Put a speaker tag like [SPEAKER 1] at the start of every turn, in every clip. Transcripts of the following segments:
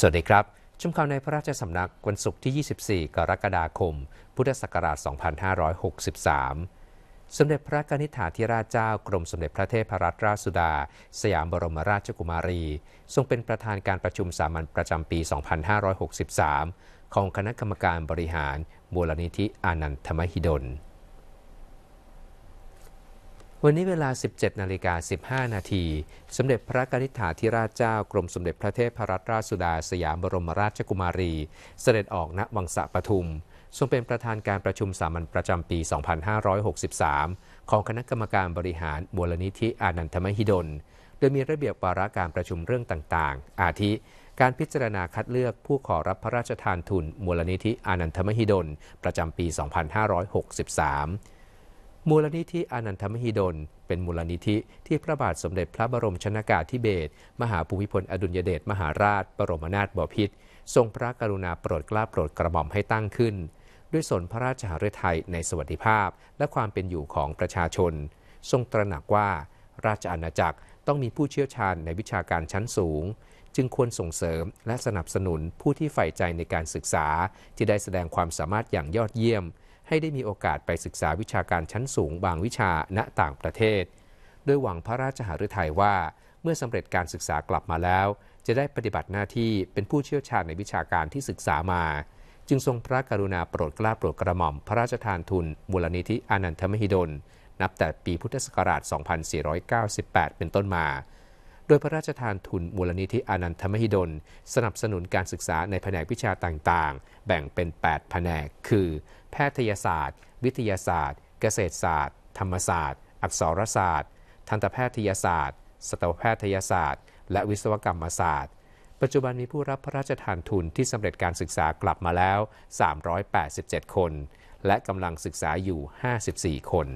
[SPEAKER 1] สวัสดีครับชุมข่าวในพระราชสำนักวันศุกร์ที่ 24 กรกฎาคม พุทธศักราช 2563 สมเด็จพระกนิษฐาธิราชเจ้ากรมสมเด็จพระเทพรัตนราชสุดา สยามบรมราชกุมารี ทรงเป็นประธานการประชุมสามัญประจำปี 2563 ของคณะกรรมการบริหารมูลนิธิ อานันทมหิดลวันนี้เวลา 17 นาฬิกา 15 นาที สมเด็จพระกนิษฐาธิราชเจ้า กรมสมเด็จพระเทพรัตนราชสุดาสยามบรมราชกุมารี เสด็จออกณวังสะปทุม ทรงเป็นประธานการประชุมสามัญประจำปี 2563 ของคณะกรรมการบริหารมูลนิธิอานันทมหิดล โดยมีระเบียบวาระการประชุมเรื่องต่าง ๆ อาทิ การพิจารณาคัดเลือกผู้ขอรับพระราชทานทุนมูลนิธิอานันทมหิดล ประจำปี 2563มูลนิธิอนันทมหิดลเป็นมูลนิธิที่พระบาทสมเด็จพระบรมชนากาธิเบศรมหาภูมิพลอดุลยเดชมหาราชบรมนาถบพิตรทรงพระกรุณาโปรดเกล้าโปรดกระหม่อมให้ตั้งขึ้น ด้วยสนพระราชหฤทัยในสวัสดิภาพและความเป็นอยู่ของประชาชน ทรงตระหนักว่าราชอาณาจักรต้องมีผู้เชี่ยวชาญในวิชาการชั้นสูง จึงควรส่งเสริมและสนับสนุนผู้ที่ใฝ่ใจในการศึกษาที่ได้แสดงความสามารถอย่างยอดเยี่ยมให้ได้มีโอกาสไปศึกษาวิชาการชั้นสูง บางวิชาณต่างประเทศด้วยหวังพระราชหฤทัยว่า เมื่อสำเร็จการศึกษากลับมาแล้ว จะได้ปฏิบัติหน้าที่เป็นผู้เชี่ยวชาญในวิชาการที่ศึกษามา จึงทรงพระกรุณาโปรดเกล้าโปรดกระหม่อม พระราชทานทุน มูลนิธิอนันทมหิดล นับแต่ปีพุทธศักราช 2498 เป็นต้นมา โดยพระราชทานทุนมูลนิธิอนันทมหิดล สนับสนุนการศึกษาในแผนกวิชาต่างๆ แบ่งเป็น 8 แผนก คือแพทยศาสตร์ วิทยาศาสตร์ เกษตรศาสตร์ ธรรมศาสตร์ อักษรศาสตร์ ทันตแพทยศาสตร์สัตวแพทยศาสตร์ และวิศวกรรมศาสตร์ปัจจุบันมีผู้รับพระราชทานทุนที่สำเร็จการศึกษากลับมาแล้ว 387 คน และกำลังศึกษาอยู่ 54 คน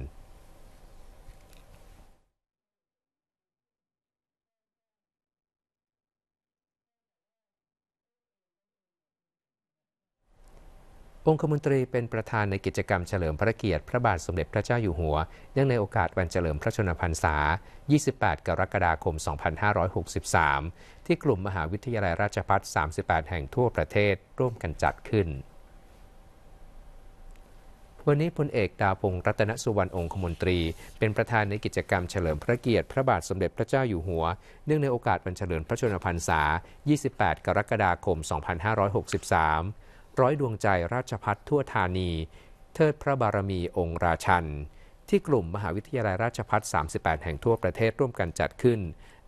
[SPEAKER 1] องคมนตรีเป็น ประธานในกิจกรรมเฉลิมพระเกียรติ พระบาทสมเด็จพระเจ้าอยู่หัว เนื่องในโอกาสวันเฉลิมพระชนมพรรษา 28 กรกฎาคม 2563 ที่กลุ่มมหาวิทยาลัยราชภัฏ38 แห่งทั่วประเทศ ร่วมกันจัดขึ้น วันนี้พลเอกดาวพงศ์รัตนสุวรรณองคมนตรีเป็น ประธานในกิจกรรมเฉลิมพระเกียรติพระบาทสมเด็จพระเจ้าอยู่หัว เนื่องในโอกาสวันเฉลิมพระชนมพรรษา 28 กรกฎาคม 2563ร้อยดวงใจราชพัฒทั่วธานี เทิดพระบารมีองค์ราชันที่กลุ่มมหาวิทยาลัยราชพัฒ38 แห่งทั่วประเทศร่วมกันจัดขึ้น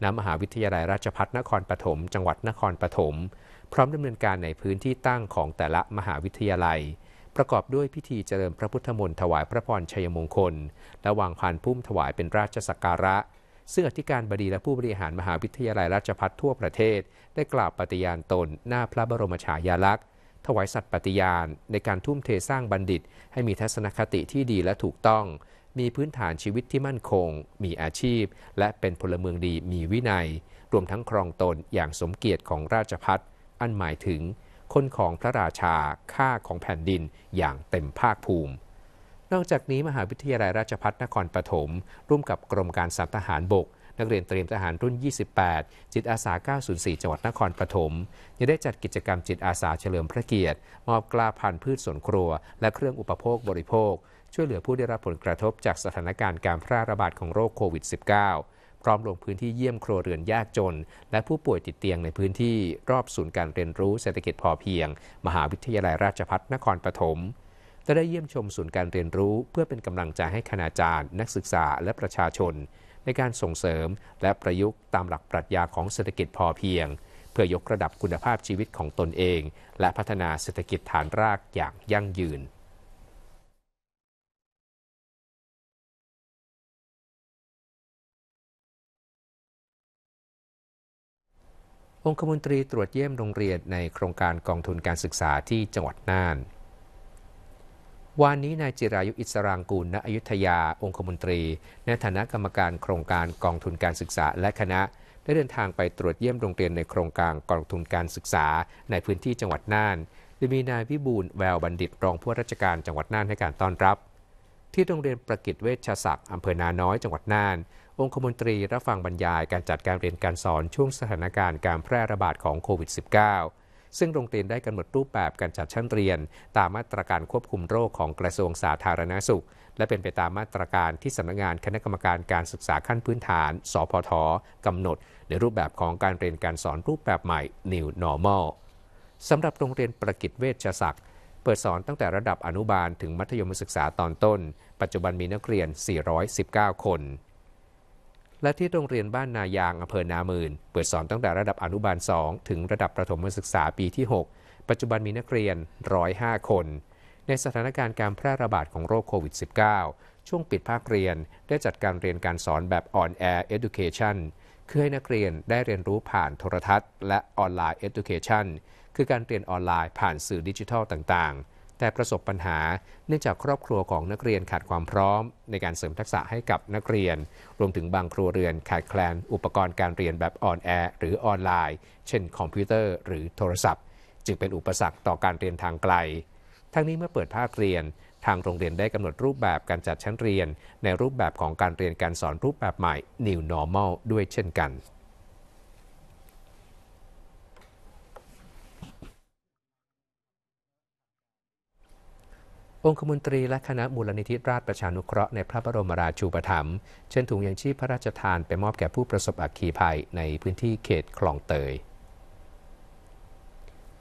[SPEAKER 1] ณมหาวิทยาลัยราชพัฒนครปฐมจังหวัดนครปฐมพร้อมดำเนินการในพื้นที่ตั้งของแต่ละมหาวิทยาลัย ประกอบด้วยพิธีเจริญพระพุทธมนต์ถวายพระพรชัยมงคลและวางพานพุ่มถวายเป็นราชสักการะซึ่งอธิการบดีและผู้บริหารมหาวิทยาลัยราชพัฒทั่วประเทศ ได้กล่าวปฏิญาณตนหน้าพระบรมฉายาลักษณ์ถวายสัตย์ปฏิญาณ ในการทุ่มเทสร้างบัณฑิตให้มีทัศนคติที่ดีและถูกต้อง มีพื้นฐานชีวิตที่มั่นคง มีอาชีพ และเป็นพลเมืองดีมีวินัย รวมทั้งครองตนอย่างสมเกียรติของราชพัฒอันหมายถึง คนของพระราชาค่าของแผ่นดินอย่างเต็มภาคภูมิ นอกจากนี้มหาวิทยาลัยราชพัฒนครปฐมร่วมกับกรมการสัตหารบกนักเรียนเตรียมทหารรุ่น 28 จิตอาสา904จังหวัดนครปฐมยังได้จัดกิจกรรมจิตอาสาเฉลิมพระเกียรติ มอบกล้าพันธุ์พืชสวนครัว และเครื่องอุปโภคบริโภค ช่วยเหลือผู้ได้รับผลกระทบจากสถานการณ์การแพร่ระบาดของโรคโควิด -19 พร้อมลงพื้นที่เยี่ยมครัวเรือนยากจน และผู้ป่วยติดเตียงในพื้นที่รอบศูนย์การเรียนรู้เศรษฐกิจพอเพียง มหาวิทยาลัยราชภัฏนครปฐมจะได้เยี่ยมชมศูนย์การเรียนรู้ เพื่อเป็นกำลังใจให้คณาจารย์นักศึกษาและประชาชนในการส่งเสริมและประยุกต์ตามหลักปรัชญาของเศรษฐกิจพอเพียง เพื่อยกระดับคุณภาพชีวิตของตนเอง และพัฒนาเศรษฐกิจฐานรากอย่างยั่งยืน องคมนตรีตรวจเยี่ยมโรงเรียนในโครงการกองทุนการศึกษาที่จังหวัดน่านวานนี้นายจิรายุอิสรางกูลณอยุธยา องคมนตรี ในฐานะกรรมการโครงการกองทุนการศึกษาและคณะ ได้เดินทางไปตรวจเยี่ยมโรงเรียนในโครงการกองทุนการศึกษา ในพื้นที่จังหวัดน่านโดยมีนายวิบูลแววบัณฑิตรองผู้ราชการจังหวัดน่านให้การต้อนรับ ที่โรงเรียนประกิตเวชศักดิ์อำเภอนาน้อยจังหวัดน่าน องคมนตรีรับฟังบรรยายการจัดการเรียนการสอนช่วงสถานการณ์การแพร่ระบาดของโควิด -19 ซึ่งโรงเรียนได้กำหนดรูปแบบการจัดชั้นเรียน ตามมาตรการควบคุมโรคของกระทรวงสาธารณาสุข และเป็นไปตามมาตรการที่สำนักงงานคณะกรรมการการศึกษาขั้นพื้นฐาน สพทกำหนด ในรูปแบบของการเรียนการสอนรูปแบบใหม่ New Normal สำหรับโรงเรียนประกิตเวชศักดิ์ เปิดสอนตั้งแต่ระดับอนุบาลถึงมัธยมศึกษาตอนต้น ปัจจุบันมีนักเรียน 419 คนและที่โรงเรียนบ้านนายางอำเภอนามืนเปิดสอนตั้งแต่ระดับอนุบาล 2 ถึงระดับประถมศึกษาปีที่ 6 ปัจจุบันมีนักเรียน 105 คนในสถานการณ์การแพร่ระบาดของโรคโควิด -19 ช่วงปิดภาคเรียนได้จัดการเรียนการสอนแบบ on air education คือให้นักเรียนได้เรียนรู้ผ่านโทรทัศน์ และออนไลน์ education คือการเรียนออนไลน์ผ่านสื่อดิจิทัลต่าง ๆแต่ประสบปัญหาเนื่องจากครอบครัวของนักเรียนขาดความพร้อมในการเสริมทักษะให้กับนักเรียน รวมถึงบางครัวเรือนขาดแคลน อุปกรณ์การเรียนแบบออนแอร์หรือออนไลน์ เช่น คอมพิวเตอร์ หรือโทรศัพท์ จึงเป็นอุปสรรคต่อการเรียนทางไกล ทั้งนี้เมื่อเปิดภาคเรียน ทางโรงเรียนได้กำหนดรูปแบบการจัดชั้นเรียน ในรูปแบบของการเรียนการสอนรูปแบบใหม่ New Normal ด้วยเช่นกันองคมนตรีและคณะมูลนิธิราชประชานุเคราะห์ในพระบรมราชูปถัมภ์เช่นถุงยังชีพพระราชทานไปมอบแก่ผู้ประสบอัคคีภัยในพื้นที่เขตคลองเตย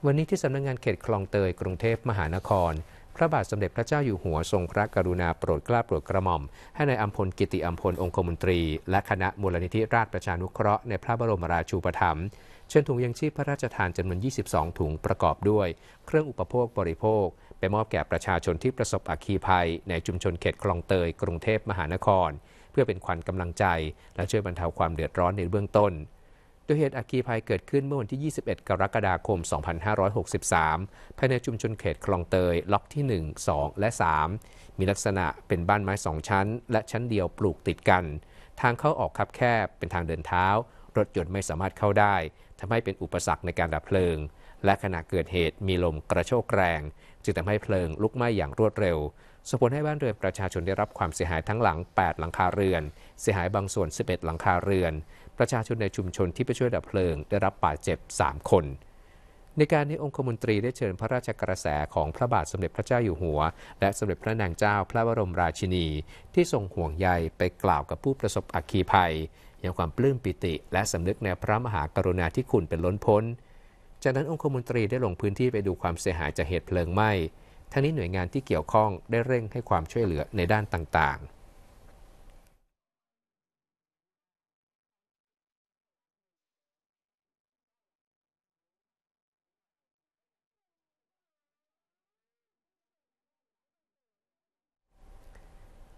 [SPEAKER 1] วันนี้ที่สำนักงงานเขตคลองเตย กรุงเทพมหานคร พระบาทสมเด็จพระเจ้าอยู่หัวทรงพระกรุณาโปรดเกล้าโปรดกระหม่อมให้ในายอัมพลกิติอัมพลองคมนตรีและคณะมูลนิธิราชประชานุเคราะห์ในพระบรมราชูปถัมภ์เช่นถุงยังชีพพระราชทานจำนวน22ถุงประกอบด้วย เครื่องอุปโภคบริโภคไปมอบแก่ประชาชนที่ประสบอัคคีภัยในชุมชนเขตคลองเตยกรุงเทพมหานคร เพื่อเป็นขวัญกำลังใจ และช่วยบรรเทาความเดือดร้อนในเบื้องต้น โดยเหตุอัคคีภัยเกิดขึ้นเมื่อวันที่ 21 กรกฎาคม 2563 ภายในชุมชนเขตคลองเตยล็อกที่ 1 2 และ 3 มีลักษณะเป็นบ้านไม้2ชั้น และชั้นเดียวปลูกติดกัน ทางเข้าออกคับแคบเป็นทางเดินเท้า รถยนต์ไม่สามารถเข้าได้ทำให้เป็นอุปสรรคในการดับเพลิงและขณะเกิดเหตุมีลมกระโชกแรง จึงทำให้เพลิงลุกไหม้อย่างรวดเร็วส่งผลให้บ้านเรือนประชาชนได้รับความเสียหายทั้งหลัง8 หลังคาเรือน เสียหายบางส่วน 11 หลังคาเรือน ประชาชนในชุมชนที่ไปช่วยดับเพลิง ได้รับบาดเจ็บ 3 คน ในการนี้องคมนตรีได้เชิญพระราชกระแสของพระบาทสมเด็จพระเจ้าอยู่หัว และสมเด็จพระนางเจ้าพระบรมราชินี ที่ทรงห่วงใยไปกล่าวกับผู้ประสบอัคคีภัยอย่างความปลื้มปิติ และสำนึกในพระมหากรุณาธิคุณเป็นล้นพ้นจากนั้นองคมนตรีได้ลงพื้นที่ไปดูความเสียหายจากเหตุเพลิงไหม้ ทั้งนี้หน่วยงานที่เกี่ยวข้องได้เร่งให้ความช่วยเหลือในด้านต่างๆ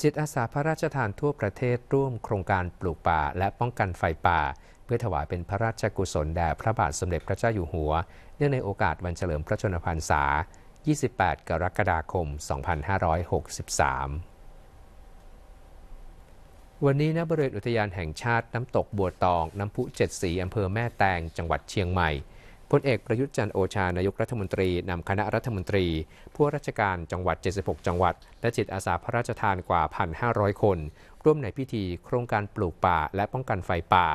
[SPEAKER 1] จิตอาสาพระราชทานทั่วประเทศร่วมโครงการปลูกป่าและป้องกันไฟป่าเพื่อถวายเป็นพระราชกุศลแด่พระบาทสมเด็จพระเจ้าอยู่หัว เนื่องในโอกาสวันเฉลิมพระชนมพรรษา28กรกฎาคม2563วันนี้นะบริเวณอุทยานแห่งชาติน้ำตกบัวตอง น้ำพุเจ็ดสี อำเภอแม่แตง จังหวัดเชียงใหม่ พลเอกประยุทธ์จันโอชา นายกรัฐมนตรีนำคณะรัฐมนตรี ผู้ราชการจังหวัด 76 จังหวัด และจิตอาสาพระราชทานกว่า 1,500 คน ร่วมในพิธี โครงการปลูกป่าและป้องกันไฟป่า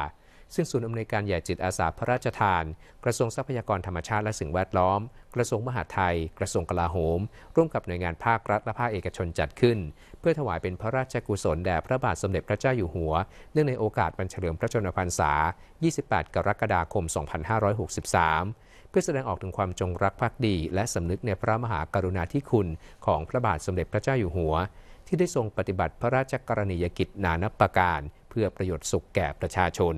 [SPEAKER 1] ซึ่งศูนย์อำนวยการใหญ่จิตอาสาพระราชทาน กระทรวงทรัพยากรธรรมชาติและสิ่งแวดล้อม กระทรวงมหาดไทย กระทรวงกลาโหม ร่วมกับหน่วยงานภาครัฐและภาคเอกชนจัดขึ้น เพื่อถวายเป็นพระราชกุศลแด่พระบาทสมเด็จพระเจ้าอยู่หัว เนื่องในโอกาสบัรเฉลิมพระชนมพรรษา 28 กรกฎาคม 2563 เพื่อแสดงออกถึงความจงรักภักดี และสำนึกในพระมหากรุณาธิคุณของพระบาทสมเด็จพระเจ้าอยู่หัว ที่ได้ทรงปฏิบัติพระราชกรณียกิจนานับประการ เพื่อประโยชน์สุขแก่ประชาชน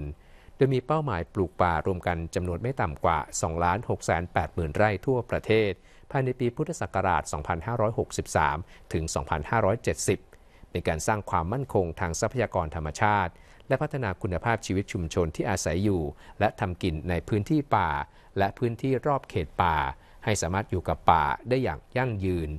[SPEAKER 1] ดยมีเป้าหมายปลูกป่ารวมกันจำนวนไม่ต่ำกว่า 2 6 8 0 0 0 ไร่ทั่วประเทศภายในปีพุทธศักราช 2563 ถึง 2570 เป็นการสร้างความมั่นคงทางทรัพยากรธรรมชาติ และพัฒนาคุณภาพชีวิตชุมชนที่อาศัยอยู่ และทำกินในพื้นที่ป่าและพื้นที่รอบเขตป่า ให้สามารถอยู่กับป่าได้อย่างยั่งยืน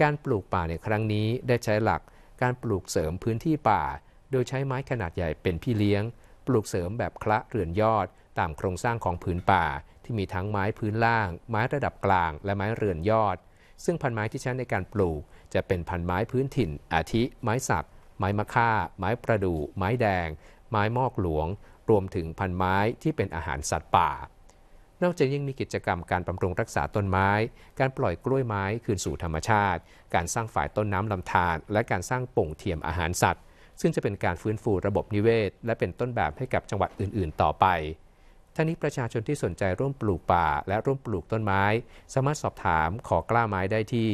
[SPEAKER 1] การปลูกป่าในครั้งนี้ ได้ใช้หลักการปลูกเสริมพื้นที่ป่า โดยใช้ไม้ขนาดใหญ่เป็นพี่เลี้ยงปลูกเสริมแบบคละเรือนยอด ตามโครงสร้างของผืนป่าที่มีทั้งไม้พื้นล่าง ไม้ระดับกลางและไม้เรือนยอด ซึ่งพันไม้ที่ใช้ในการปลูกจะเป็นพันไม้พื้นถิ่น อาทิ ไม้สัก ไม้มะค่าไม้ประดู่ไม้แดง ไม้มอกหลวง รวมถึงพันไม้ที่เป็นอาหารสัตว์ป่า นอกจากยังมีกิจกรรมการบำรุงรักษาต้นไม้ การปล่อยกล้วยไม้คืนสู่ธรรมชาติ การสร้างฝ่ายต้นน้ำลำธารและการสร้างป่งเทียมอาหารสัตว์ซึ่งจะเป็นการฟื้นฟูระบบนิเวศ และเป็นต้นแบบให้กับจังหวัดอื่น ๆ ต่อไป ท่านี้ประชาชนที่สนใจร่วมปลูกป่าและร่วมปลูกต้นไม้ สามารถสอบถามขอกล้าไม้ได้ที่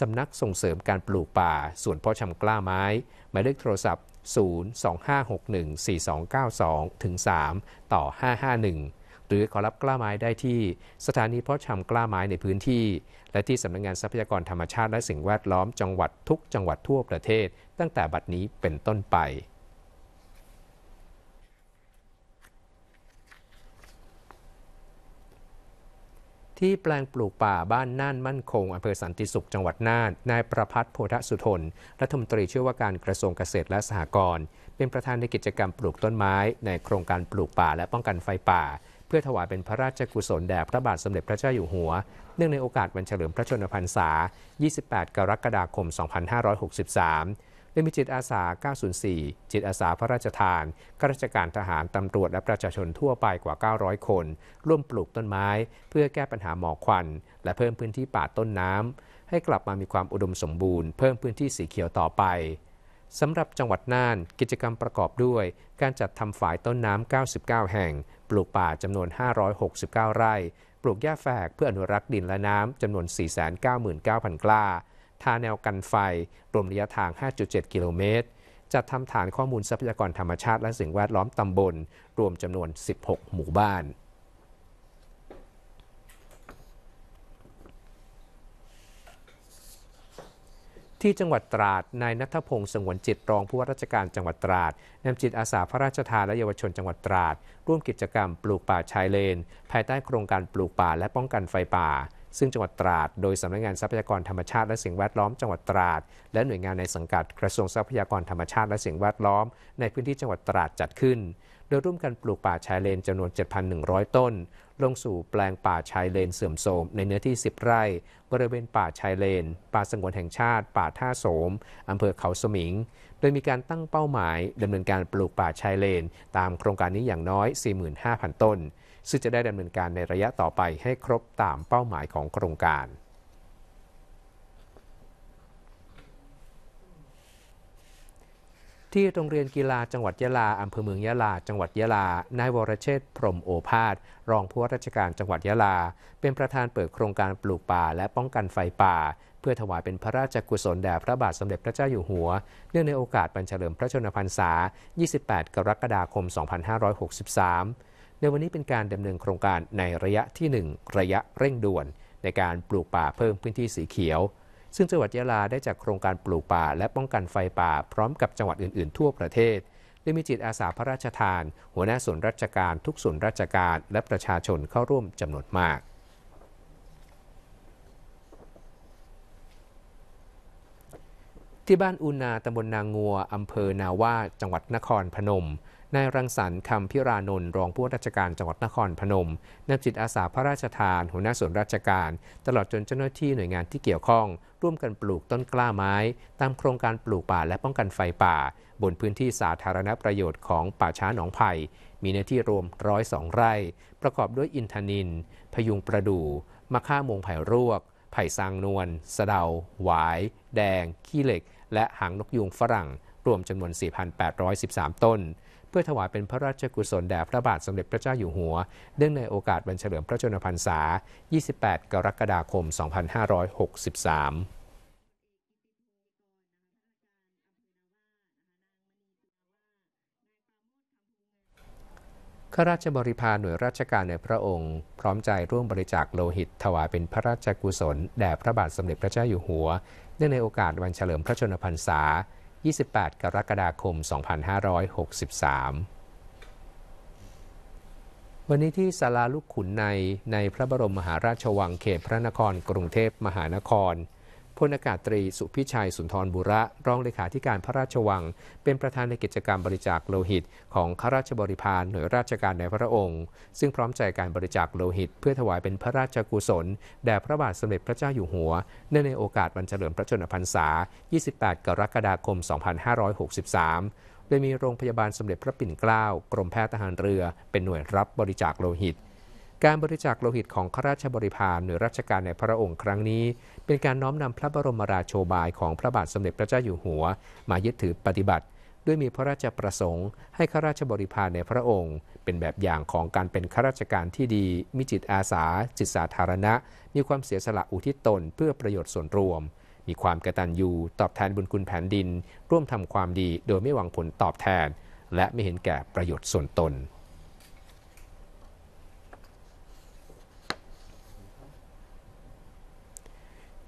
[SPEAKER 1] สำนักส่งเสริมการปลูกป่า ส่วนพ่อชำกล้าไม้ หมายเลขโทรศัพท์ 025614292ถึง3ต่อ 551หรือขอรับกล้าไม้ได้ที่สถานีเพาะชำกล้าไม้ในพื้นที่ และที่สำนักงงานทรัพยากรธรรมชาติและสิ่งแวดล้อมจังหวัดทุกจังหวัดทั่วประเทศตั้งแต่บัดนี้เป็นต้นไป ที่แปลงปลูกป่าบ้านน่านมั่นคงอำเภอสันติสุขจังหวัดน่านนายประพัฒน์โพธสุทนรัฐมนตรีช่วยว่าการกระทรวงเกษตรและสหกรณ์เป็นประธานในกิจกรรมปลูกต้นไม้ ในโครงการปลูกป่าและป้องกันไฟป่าเพื่อถวายเป็นพระราชกุศลแด่พระบาทสมเด็จพระเจ้าอยู่หัว เนื่องในโอกาสวันเฉลิมพระชนมพรรษา 28 กรกฎาคม 2563ได้มีจิตอาสา 904 จิตอาสาพระราชทาน ข้าราชการทหาร ตำรวจ และประชาชนทั่วไปกว่า 900 คน ร่วมปลูกต้นไม้เพื่อแก้ปัญหาหมอกควัน และเพิ่มพื้นที่ป่าต้นน้ำ ให้กลับมามีความอุดมสมบูรณ์เพิ่มพื้นที่สีเขียวต่อไป สำหรับจังหวัดน่าน กิจกรรมประกอบด้วย การจัดทำฝายต้นน้ำ99 แห่งปลูกป่าจำนวน 569 ไร่ ปลูกหญ้าแฝกเพื่ออนุรักษ์ดินและน้ำ จำนวน 499,000 กล้าทาแนวกันไฟ รวมระยะทาง 5.7 กิโลเมตร จัดทำฐานข้อมูลทรัพยากรธรรมชาติและสิ่งแวดล้อมตำบล รวมจำนวน 16 หมู่บ้านที่จังหวัดตราด นายนัทพงศ์สงวนจิตรองผู้ว่าราชการจังหวัดตราดนำจิตอาสาพระราชทานและเยาวชนจังหวัดตราดร่วมกิจกรรมปลูกป่าชายเลน ภายใต้โครงการปลูกป่าและป้องกันไฟป่า ซึ่งจังหวัดตราดโดยสำนักงานทรัพยากรธรรมชาติและสิ่งแวดล้อมจังหวัดตราดและหน่วยงานในสังกัด กระทรวงทรัพยากรธรรมชาติและสิ่งแวดล้อม ในพื้นที่จังหวัดตราดจัดขึ้นโดยร่วมกันปลูกป่าชายเลนจำนวน 7,100 ต้น ลงสู่แปลงป่าชายเลนเสื่อมโทรมในเนื้อที่ 10 ไร่ บริเวณป่าชายเลนป่าสงวนแห่งชาติ ป่าท่าโสมอำเภอเขาสมิง โดยมีการตั้งเป้าหมายดำเนินการปลูกป่าชายเลน ตามโครงการนี้อย่างน้อย 45,000 ต้น ซึ่งจะได้ดำเนินการในระยะต่อไปให้ครบตามเป้าหมายของโครงการที่โรงเรียนกีฬาจังหวัดยะลาอำเภอเมืองยะลา จังหวัดยะลา นายวรเชษพรมโอภาส รองผู้ว่าราชการจังหวัดยะลา เป็นประธานเปิดโครงการปลูกป่าและป้องกันไฟป่า เพื่อถวายเป็นพระราชกุศลแด่พระบาทสมเด็จพระเจ้าอยู่หัว เนื่องในโอกาสบรรเฉลิมพระชนมพรรษา 28 กรกฎาคม 2563 ในวันนี้เป็นการดำเนินโครงการในระยะที่ 1 ระยะเร่งด่วน ในการปลูกป่าเพิ่มพื้นที่สีเขียวซึ่งจังหวัดยะลาได้จากโครงการปลูกป่า และป้องกันไฟป่าพร้อมกับจังหวัดอื่นๆ ทั่วประเทศได้มีจิตอาสาพระราชทาน หัวหน้าส่วนราชการทุกส่วนราชการ และประชาชนเข้าร่วมจำนวนมาก ที่บ้านอุนาตำบลนางงัวอำเภอนาว่าจังหวัดนครพนมนายรังสรรค์คำพิรานนท์รองผู้ราชการจังหวัดนครพนมนำจิตอาสาพระราชทาน หัวหน้าส่วนราชการ ตลอดจนเจ้าหน้าที่หน่วยงานที่เกี่ยวข้อง ร่วมกันปลูกต้นกล้าไม้ ตามโครงการปลูกป่าและป้องกันไฟป่า บนพื้นที่สาธารณประโยชน์ของป่าช้าหนองไผ่มีเนื้อที่รวมร้อยสองไร่ ประกอบด้วยอินทนินพยุงประดู่มะข่ามงไผ่รวก ไผ่ซางนวลสะเดาหวาย แดง ขี้เหล็ก และหางนกยูงฝรั่งรวมจำนวน4,813ต้นเพื่อถวายเป็นพระราชกุศลแด่พระบาทสมเด็จพระเจ้าอยู่หัวเนื่องในโอกาสวันเฉลิมพระชนมพรรษา 28 กรกฎาคม 2563ข้าราชบริพารหน่วยราชการในพระองค์ พร้อมใจร่วมบริจาคโลหิตถวายเป็นพระราชกุศลแด่พระบาทสมเด็จพระเจ้าอยู่หัวเนื่องในโอกาสวันเฉลิมพระชนมพรรษา28 กรกฎาคม 2563 วันนี้ที่ศาลาลูกขุนในในพระบรมมหาราชวังเขตพระนครกรุงเทพมหานครพลอากาศตรีสุพิชัยสุนทรบุระรองเลขาธิการพระราชวัง เป็นประธานในกิจกรรมบริจาคโลหิตของข้าราชบริพารหน่วยราชการในพระองค์ ซึ่งพร้อมใจการบริจาคโลหิตเพื่อถวายเป็นพระราชกุศลแด่พระบาทสมเด็จพระเจ้าอยู่หัวเนื่องในโอกาสวันเฉลิมพระชนมพรรษา 28 กรกฎาคม 2563 โดยมีโรงพยาบาลสมเด็จพระปิ่นเกล้า กรมแพทย์ทหารเรือเป็นหน่วยรับบริจาคโลหิต การบริจาคโลหิตของข้าราชบริพารหน่วยราชการในพระองค์ ครั้งนี้เป็นการน้อมนำพระบรมราโชบายของพระบาทสมเด็จพระเจ้าอยู่หัว มายึดถือปฏิบัติ ด้วยมีพระราชประสงค์ให้ข้าราชบริพารในพระองค์ เป็นแบบอย่างของการเป็นข้าราชการที่ดี มีจิตอาสาจิตสาธารณะ มีความเสียสละอุทิศตนเพื่อประโยชน์ส่วนรวม มีความกตัญญูตอบแทนบุญคุณแผ่นดิน ร่วมทำความดีโดยไม่หวังผลตอบแทน และไม่เห็นแก่ประโยชน์ส่วนตน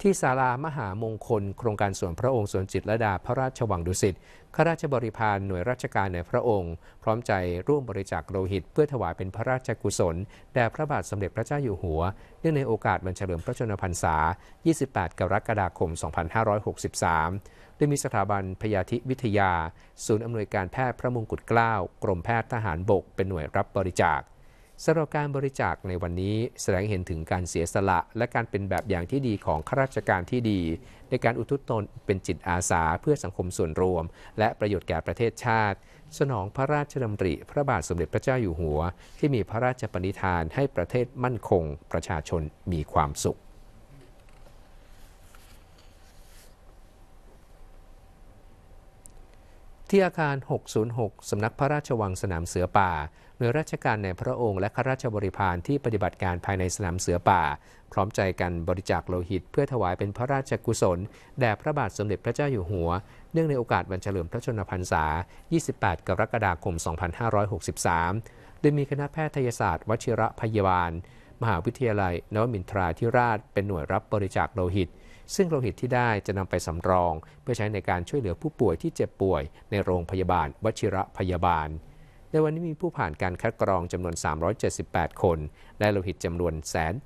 [SPEAKER 1] ที่ศาลามหามงคล โครงการส่วนพระองค์สวนจิตรดาพระราชวังดุสิต ข้าราชบริพารหน่วยราชการในพระองค์ พร้อมใจร่วมบริจาคโลหิต เพื่อถวายเป็นพระราชกุศล แด่พระบาทสมเด็จพระเจ้าอยู่หัวเนื่องในโอกาสบัรเฉลิมพระชนมพรรษา 28 กรกฎาคม 2563โดยมีสถาบันพยาธิวิทยา ศูนย์อำนวยการแพทย์พระมงกุฎเกล้ากรมแพทย์ทหารบกเป็นหน่วยรับบริจาคสำหรับการบริจาคในวันนี้แสดงเห็นถึงการเสียสละและการเป็นแบบอย่างที่ดีของข้าราชการที่ดี ในการอุทิศตนเป็นจิตอาสาเพื่อสังคมส่วนรวม และประโยชน์แก่ประเทศชาติ สนองพระราชดำริพระบาทสมเด็จพระเจ้าอยู่หัว ที่มีพระราชปณิธานให้ประเทศมั่นคงประชาชนมีความสุข ที่อาคาร606สำนักพระราชวังสนามเสือป่าน่วยราชการในพระองค์และข้าราชบริพารที่ปฏิบัติการภายในสนามเสือป่า พร้อมใจกันบริจาคโลหิตเพื่อถวายเป็นพระราชกุศลแด่พระบาทสมเด็จพระเจ้าอยู่หัว เนื่องในโอกาสวันเฉลิมพระชนมพรรษา 28 กรกฎาคม 2563โดยมีคณะแพทยศาสตร์วชิระพยาบาล มหาวิทยาลัยนวมินทราธิราชเป็นหน่วยรับบริจาคโลหิต ซึ่งโลหิตที่ได้จะนำไปสำรองเพื่อใช้ในการช่วยเหลือผู้ป่วยที่เจ็บป่วยในโรงพยาบาลวชิระพยาบาลในวันนี้มีผู้ผ่านการคัดกรองจำนวน 378 คนได้โลหิตจำนวน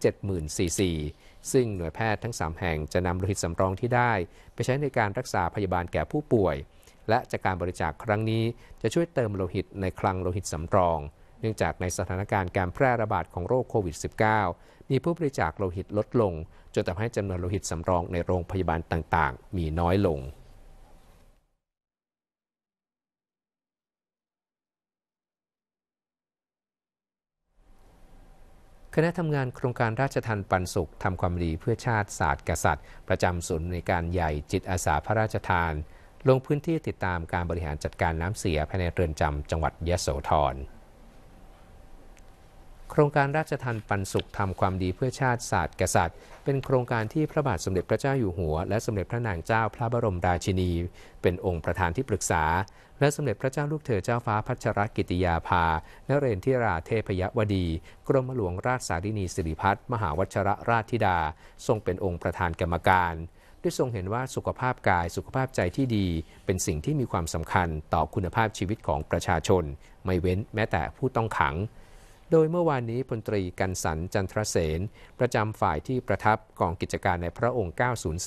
[SPEAKER 1] 170,000ซีซีซึ่งหน่วยแพทย์ทั้ง 3 แห่งจะนำโลหิตสำรองที่ได้ ไปใช้ในการรักษาพยาบาลแก่ผู้ป่วย และจากการบริจาคครั้งนี้จะช่วยเติมโลหิตในคลังโลหิตสำรองเนื่องจากในสถานการณ์การแพร่ระบาดของโรคโควิด -19 มีผู้บริจาคโลหิตลดลง จนทำให้จำนวนโลหิตสำรองในโรงพยาบาลต่างๆ มีน้อยลงคณะทำงานโครงการราชทันปันสุข ทำความดีเพื่อชาติศาสตร์กษัตริย์ ประจำศูนย์ในการใหญ่จิตอาสาพระราชทาน ลงพื้นที่ติดตามการบริหารจัดการน้ำเสียภายในเรือนจำจังหวัดยะโสธรโครงการราชทันปันสุขทำความดีเพื่อชาติศาสตร์กษัตริย์ เป็นโครงการที่พระบาทสมเด็จพระเจ้าอยู่หัว และสมเด็จพระนางเจ้าพระบรมราชินี เป็นองค์ประธานที่ปรึกษา และสมเด็จพระเจ้าลูกเธอเจ้าฟ้าพัชรกิติยาภานเรนทิราเทพยวดี กรมหลวงราชสารินีสิริพัฒน์มหาวชรราชธิดา ทรงเป็นองค์ประธานกรรมการ ด้วยทรงเห็นว่าสุขภาพกายสุขภาพใจที่ดี เป็นสิ่งที่มีความสำคัญต่อคุณภาพชีวิตของประชาชน ไม่เว้นแม้แต่ผู้ต้องขังโดยเมื่อวานนี้พลตรีกันสันจันทรเสนประจำฝ่ายที่ประทับกองกิจการในพระองค์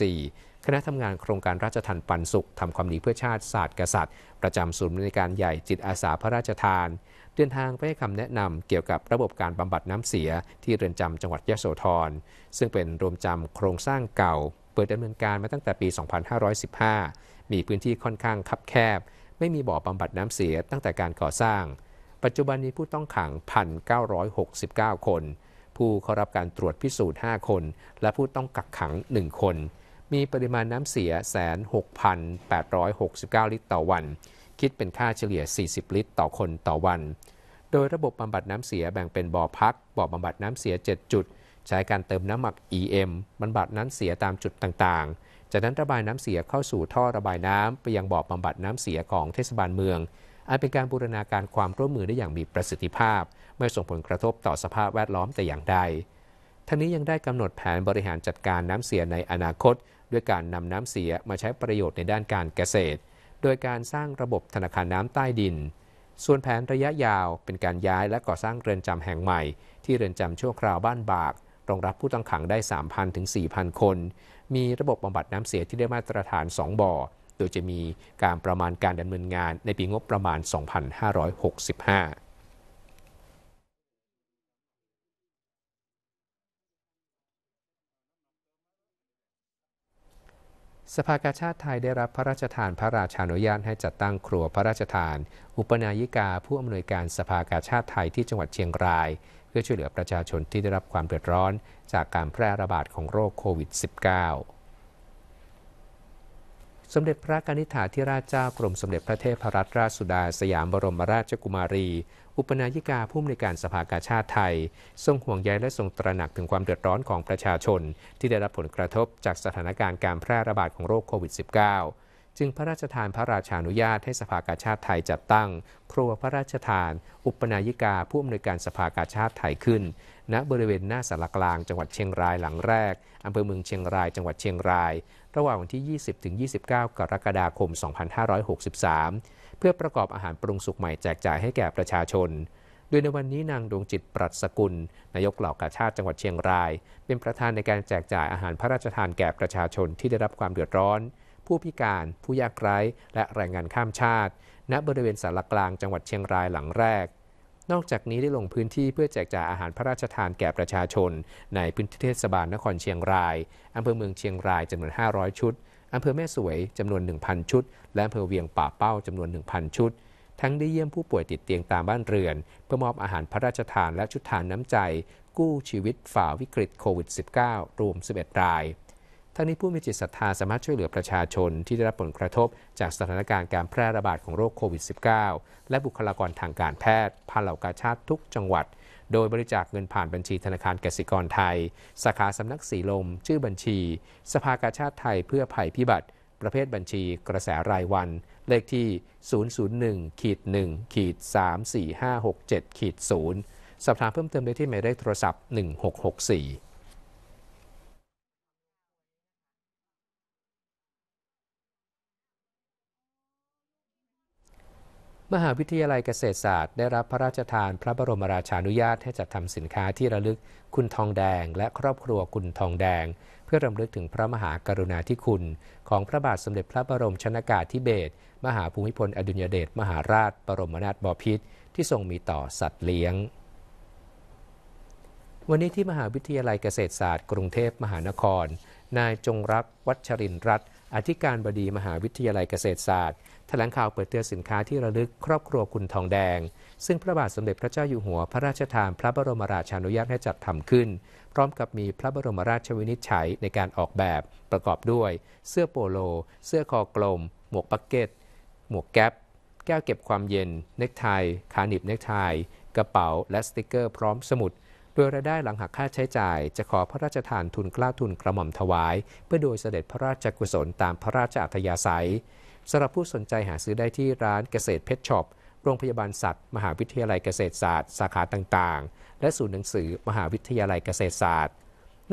[SPEAKER 1] 904 คณะทำงานโครงการราชทันปันสุขทำความดีเพื่อชาติ ศาสตร์กษัตริย์ ประจำศูนย์บริการใหญ่จิตอาสาพระราชทานเดินทางไปให้คำแนะนำเกี่ยวกับระบบการบำบัดน้ำเสียที่เรือนจำจังหวัดยะโสธรซึ่งเป็นรวมจำโครงสร้างเก่า เปิดดำเนินการมาตั้งแต่ปี 2515 มีพื้นที่ค่อนข้างคับแคบ ไม่มีบ่อบำบัดน้ำเสียตั้งแต่การก่อสร้างปัจจุบันมีผู้ต้องขัง1,969 คน ผู้เข้ารับการตรวจพิสูจน์ 5 คน และผู้ต้องกักขัง 1 คน มีปริมาณน้ำเสียแสน6,869 ลิตรต่อวัน คิดเป็นค่าเฉลี่ย 40 ลิตรต่อคนต่อวัน โดยระบบบำบัดน้ำเสียแบ่งเป็นบ่อพักบ่อบำบัดน้ำเสีย7จุด ใช้การเติมน้ำหมัก EM บำบัดน้ำเสียตามจุดต่างๆ จากนั้นระบายน้ำเสียเข้าสู่ท่อระบายน้ำไปยังบ่อบำบัดน้ำเสียของเทศบาลเมืองอาจเป็นการบูรณาการความร่วมมือได้อย่างมีประสิทธิภาพ ไม่ส่งผลกระทบต่อสภาพแวดล้อมแต่อย่างใดทั้งนี้ยังได้กำหนดแผนบริหารจัดการน้ำเสียในอนาคต ด้วยการนำน้ำเสียมาใช้ประโยชน์ในด้านการเกษตร โดยการสร้างระบบธนาคารน้ำใต้ดิน ส่วนแผนระยะยาว เป็นการย้ายและก่อสร้างเรือนจำแห่งใหม่ที่เรือนจำชั่วคราวบ้านบากรองรับผู้ต้องขังได้ 3,000ถึง4,000 คน มีระบบบำบัดน้ำเสียที่ได้มาตรฐาน2บ่อโดยจะมีการประมาณการดำเนินงานในปีงบประมาณ 2565 สภากาชาติไทยได้รับพระราชทานพระราชานุญาตให้จัดตั้งครัวพระราชทาน อุปนายิกาผู้อำนวยการสภากาชาติไทยที่จังหวัดเชียงราย เพื่อช่วยเหลือประชาชนที่ได้รับความเดือดร้อนจากการแพร่ระบาดของโรคโควิด -19 สมเด็จพระกนิษฐาธิราชเจ้ากรมสมเด็จพระเทพรัตนราชสุดาสยามบรมราชกุมารี อุปนายิกาผู้อำนวยการสภากาชาติไทยทรงห่วงใยและทรงตระหนักถึงความเดือดร้อนของประชาชน ที่ได้รับผลกระทบจากสถานการณ์การแพร่ระบาดของโรคโควิด -19 จึงพระราชทานพระราชานุญาตให้สภากาชาติไทยจัดตั้งครัวพระราชทาน อุปนายิกาผู้อำนวยการสภากาชาติไทยขึ้นณบริเวณหน้าสารกลางจังหวัดเชียงราย หลังแรกอำเภอเมืองเชียงรายจังหวัดเชียงรายระหว่างวันที่ 20 ถึง 29 กรกฎาคม 2563 เพื่อประกอบอาหารปรุงสุกใหม่แจกจ่ายให้แก่ประชาชน โดยในวันนี้นางดวงจิต ปรัชกุล นายกเหล่ากาชาติจังหวัดเชียงราย เป็นประธานในการแจกจ่ายอาหารพระราชทานแก่ประชาชนที่ได้รับความเดือดร้อน ผู้พิการ ผู้ยากไร้ และแรงงานข้ามชาติ ณบริเวณสารกลางจังหวัดเชียงรายหลังแรกนอกจากนี้ได้ลงพื้นที่เพื่อแจกจ่ายอาหารพระราชทานแก่ประชาชนในพื้นที่เทศบาลนครเชียงรายอำเภอเมืองเชียงรายจำนวน 500 ชุดอำเภอแม่สวย จำนวน 1,000 ชุด และอำเภอเวียงป่าเป้าจำนวน 1,000 ชุด ทั้งได้เยี่ยมผู้ป่วยติดเตียงตามบ้านเรือน เพื่อมอบอาหารพระราชทานและชุดทานน้ำใจกู้ชีวิตฝ่าวิกฤตโควิด -19 รวม 11 รายทั้งนี้ผู้มีจิตศรัทธาสามารถช่วยเหลือประชาชนที่ได้รับผลกระทบ จากสถานการณ์การแพร่ระบาดของโรคโควิด -19 และบุคลากรทางการแพทย์ผ่านเหล่ากาชาติทุกจังหวัด โดยบริจาคเงินผ่านบัญชีธนาคารกสิกรไทย สาขาสำนักสีลม ชื่อบัญชี สภากาชาติไทยเพื่อภัยพิบัติ ประเภทบัญชีกระแสรายวัน เลขที่ 001ขีด1ขีด34567ขีด0สอบถามเพิ่มเติมได้ที่หมายเลขโทรศัพท์ 1664มหาวิทยาลัยเกษตรศาสตร์ได้รับพระราชทาน พระบรมราชานุญาตให้จัดทำสินค้าที่ระลึกคุณทองแดงและครอบครัวคุณทองแดง เพื่อรำลึกถึงพระมหากรุณาธิคุณ ของพระบาทสมเด็จพระบรมชนากาธิเบศรมหาภูมิพลอดุญเดชมหาราช บรมนาถบพิตรที่ทรงมีต่อสัตว์เลี้ยง วันนี้ที่มหาวิทยาลัยเกษตรศาสตร์ กรุงเทพมหานคร นายจงรักวัชรินรัตน์อธิการบดีมหาวิทยาลัยเกษตรศาสตร์แถลงข่าวเปิดเตือนสินค้าที่ระลึกครอบครัวคุณทองแดง ซึ่งพระบาทสมเด็จพระเจ้าอยู่หัวพระราชทานพระบรมราชานุญาตให้จัดทำขึ้น พร้อมกับมีพระบรมราชวินิจฉัยในการออกแบบประกอบด้วย เสื้อโปโล เสื้อคอกลม หมวกปักเก็ต หมวกแก๊ปแก้วเก็บความเย็น เนคไทขาหนีบเนคไทกระเป๋า และสติกเกอร์พร้อมสมุดดยรายได้หลังหักค่าใช้จ่ายจะขอพระราชทานทุนกล้าทุนกระหม่อมถวาย เพื่อโดยเสด็จพระราชกุศลตามพระราชอัธยาศัยสำหรับผู้สนใจหาซื้อได้ที่ร้านเกษตรเพชรช็อปโรงพยาบาลสัตว์ มหาวิทยาลัยเกษตรศาสตร์สาขาต่างๆ และศูนย์หนังสือมหาวิทยาลัยเกษตรศาสตร์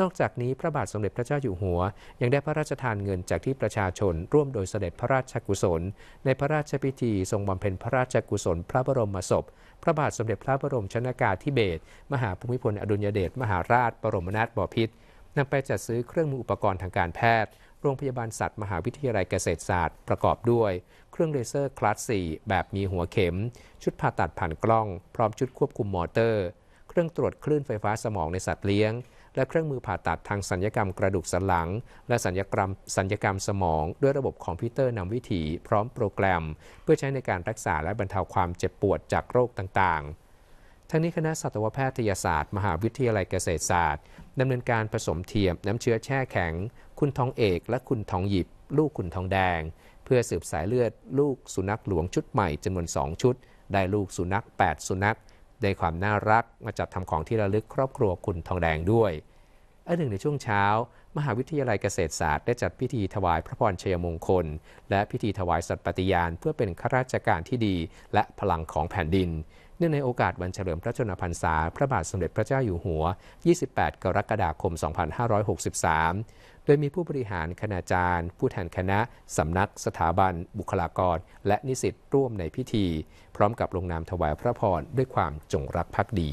[SPEAKER 1] นอกจากนี้พระบาทสมเด็จพระเจ้าอยู่หัว ยังได้พระราชทานเงินจากที่ประชาชน ร่วมโดยเสด็จพระราชกุศล ในพระราชพิธี ทรงบำเพ็ญพระราชกุศล พระบรมศพพระบาทสมเด็จพระบรมชนากาธิเบศรมหาภูมิพล อดุลยเดชมหาราชบรมนาถบพิตรนำไปจัดซื้อเครื่องมืออุปกรณ์ทางการแพทย์โรงพยาบาลสัตว์ มหาวิทยาลัยเกษตรศาสตร์ประกอบด้วย เครื่องเลเซอร์คลาส4 แบบมีหัวเข็ม ชุดผ่าตัดผ่านกล้อง พร้อมชุดควบคุมมอเตอร์ เครื่องตรวจคลื่นไฟฟ้าสมองในสัตว์เลี้ยงและเครื่องมือผ่าตัดทางสัญญกรรมกระดูกสันหลัง และสัญญกรรม สัญญกรรมสมอง ด้วยระบบคอมพิวเตอร์นำวิถี พร้อมโปรแกรม เพื่อใช้ในการรักษาและบรรเทาความเจ็บปวดจากโรคต่างๆ ทั้งนี้คณะสัตวแพทยศาสตร์ มหาวิทยาลัยเกษตรศาสตร์ดำเนินการผสมเทียมน้ำเชื้อแช่แข็ง คุณทองเอกและคุณทองหยิบ ลูกคุณทองแดง เพื่อสืบสายเลือดลูกสุนัขหลวงชุดใหม่จำนวน2ชุดได้ลูกสุนัข 8 สุนัขได้ความน่ารักมาจัดทำของที่ระลึกครอบครัวคุณทองแดงด้วยอันหนึ่งในช่วงเช้า มหาวิทยาลัยเกษตรศาสตร์ได้จัดพิธีถวายพระพรชัยมงคล และพิธีถวายสัตย์ปฏิญาณเพื่อเป็นข้าราชการที่ดีและพลังของแผ่นดินเนื่องในโอกาสวันเฉลิมพระชนมพรรษา พระบาทสมเด็จพระเจ้าอยู่หัว 28 กรกฎาคม 2563 โดยมีผู้บริหาร คณาจารย์ ผู้แทนคณะสำนัก สถาบัน บุคลากร และนิสิตร่วมในพิธี พร้อมกับลงนามถวายพระพรด้วยความจงรักภักดี